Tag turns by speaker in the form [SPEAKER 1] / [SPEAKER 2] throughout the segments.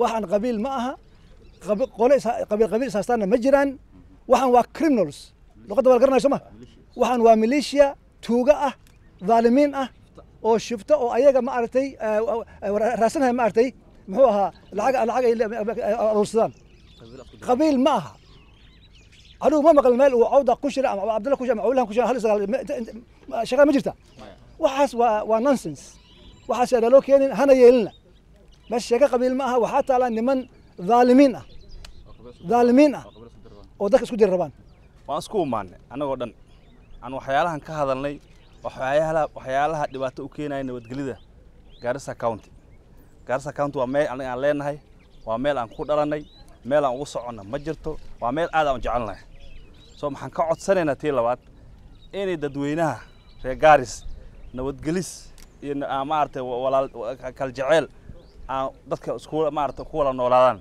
[SPEAKER 1] waxaan qabiil ma aha qole qabiil qabiil isaastaanna ma jiraan waxaan waa criminals luqadda waa la ma waxaan waa maleeshiya tuuga ah dhaalimiin ah oo shifto oo ayaga ma aragtay raasanaya ma aragtay muxuu ahaa lacag lacag ay aruursadaan qabiil ma aha anugu ma maqal meel uu cawda ku ama cabdalla ku ama cawlahan ku hal sagaal shaqada ma jirta waxaas waa waa nonsense waxaas aan loo keenin hana yeelina meesha sheeko qabiil ma aha waxaa taalaa niman dhaalimiin ah dhaalimiin ah oo dadka isku jiri rabaan
[SPEAKER 2] waan isku umaannay annagoo dhan aan waxyaalahan ka hadalnay waxyaalaha waxyaalaha dhibaato u keenaya nabadgelyada gaarisa county gaarisa county waa meel aniga aan leenahay waa meel aan ku dhalannay meel aan ugu soconna ma jirto waa meel aad aan u jecelnahay soo maxaan ka codsanaynaa tii labaad inay dadweynaha reer garis nabadgelis iyo ah, maaragtay walaal kaljeceel aan dadka isku maarata ku wada noolaadaan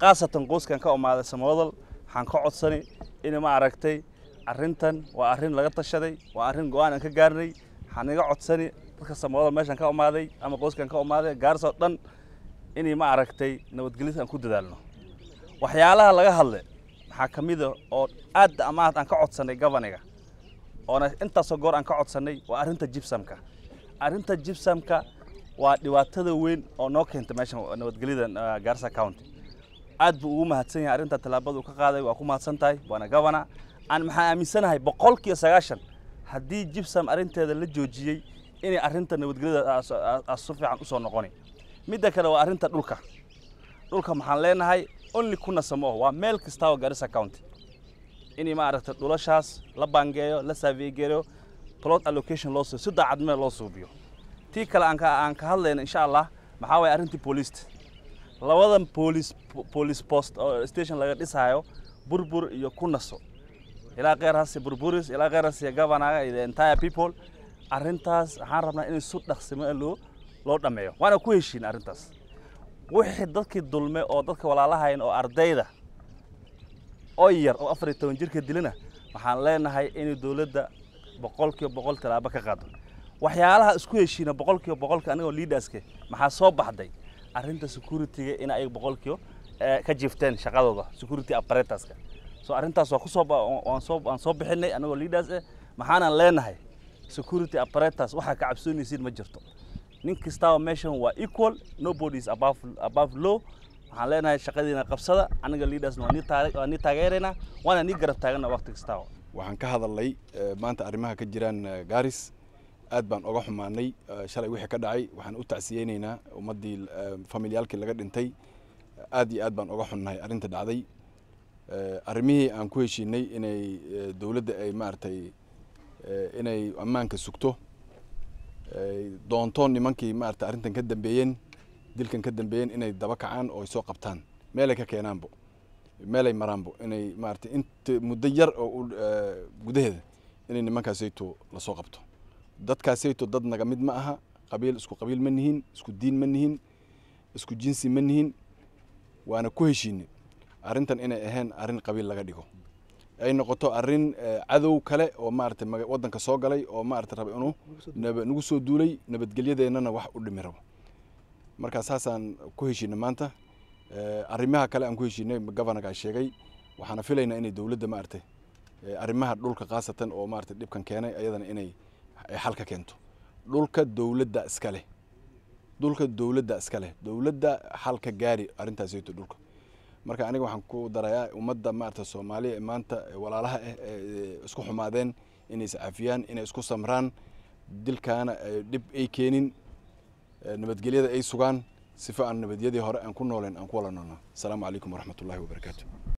[SPEAKER 2] khaasatan qoyskan ka umaaday samoodal waxaan ka codsani in maaragtay arrintan waa arrin laga tashaday waa arrin go-aan aan ka gaarnay waxaan iga codsani dadka samoodal meeshan ka umaaday ama qoyskan ka umaaday gaarso dhan inay maaragtay nabadgelyada aan ku dadaalno waxyaalaha laga hadle maxaa ka mida ah oo aadda amaanad aan ka codsannay gabaniga oona intaasoo goor aan ka codsanay waa arrinta jibsamka arrinta jibsamka waa dhibaatada weyn oo noo keenta meeshan nabadgelyada ah, gaarsa county aad buu ugu mahadsan yahay arrintaa tallaabada ka qaaday waa ku mahadsan tahay waana governor aan maxaa aaminsanahay boqolkiiba sagaashan haddii jibsam arrinteeda la joojiyey inay arrinta nabadgelyada ah, ah, si fiican usoo noqoni midda kale waa arrinta dhulka dhulka maxaan leenahay only kuna waa meel kasta oo county inay maaragtay dhulashaas la baangeeyo la saaviyegeeyo plot allocation loo soo si daacadme loo suubiyo tii kale aan ka hadlayno insha allah maxaa waye arrintii booliista labadan boolis boolis post oo station laga dhisaayo burbur iyo ku naso ilaa keerhaasi burburis ilaa keerhaasi governor the entire people arrintaas waxaan rabnaa in si dhaqsimo loo loo dhammeeyo waana ku heshiin arrintaas wixii dadkii dulme oo dadka walaalahayn oo ardayda oo yar oo afar iyo toban jirka dilana waxaan leenahay inay dowladda boqolkiiba boqol tallaabo ka qaado waxyaalaha isku heshiina boqolkiiba boqolka anigoo leaderska maxaa soo baxday arrinta security in ay boqolkiiba eh, ka jifteen shaqadooda security apparatus-ka so arrintaas waa kusoo waan soo bixinay anagoo leaders eh maxaanan leenahay security apparatus waxaa ka cabsoonaysiin ma jirto nin kastaba meeshan waa equal nobody is above above law waxaan leenahay shaqadiina qabsada aniga leaders waa ni taageeraynaa waana ni garab taagana
[SPEAKER 3] waqti kastaba waxaan ka hadalnay eh, maanta arrimaha ka jiraan eh, gaaris aad baan oga xumaanay eh, shalay wixii ka dhacay waxaan u tacsiyeynaynaa ummaddii eh, familiyaalkii laga dhintay aad iyo aad baan oga xunnahay arrinta dhacday eh, arrimihii aan ku heshiinay inay dowladda ay maaragtay inay ammaanka sugto doonto nimankii maaragtay arrintan ka dambeeyeen dilkan ka dambeeyeen inay daba kacaan oo ay soo qabtaan meelay ka keenaanbo meelay maraanbo inay maaragtay int muddo yar oo gudaheeda inay nimankaasayto lasoo qabto dadkaasayto dad naga mid ma aha qabiil isku qabiil ma nihin isku diin ma nihin isku jinsi ma nihin waana ku heshiinay arrintan inay ahayn arrin qabiil laga dhigo ay noqoto arrin eh, cadow kale oo maarata wadanka soo galay oo maarata raba inuu nagu soo duulay nabadgelyadeennana wax u dhimi rabo markaa saasaan ku heshiinay maanta eh, arrimaha kale aan ku heshiinay governorkaa sheegay waxaana filaynaa inay dowladda maarata eh, arrimaha dhulka khaasatan oo maarata dhibkan keenay ayadana inay ay xal ka keento dhulka dowladda iska leh dhulka dowladda iska leh dowladda xalka gaari arrintaaseyto dhulka marka aniga waxaan ku darayaa ummadda maarata soomaaliya maanta walaalaha ah ee isku xumaadeen inay iscaafiyaan inay isku samraan dilkaana dhib ay keenin nabadgelyada ay sugaan sifa aan nabadyadii hore aan ku nooleen aan ku wala noolnaa asalaamu calaykum waraxmatullahi wabarakaatu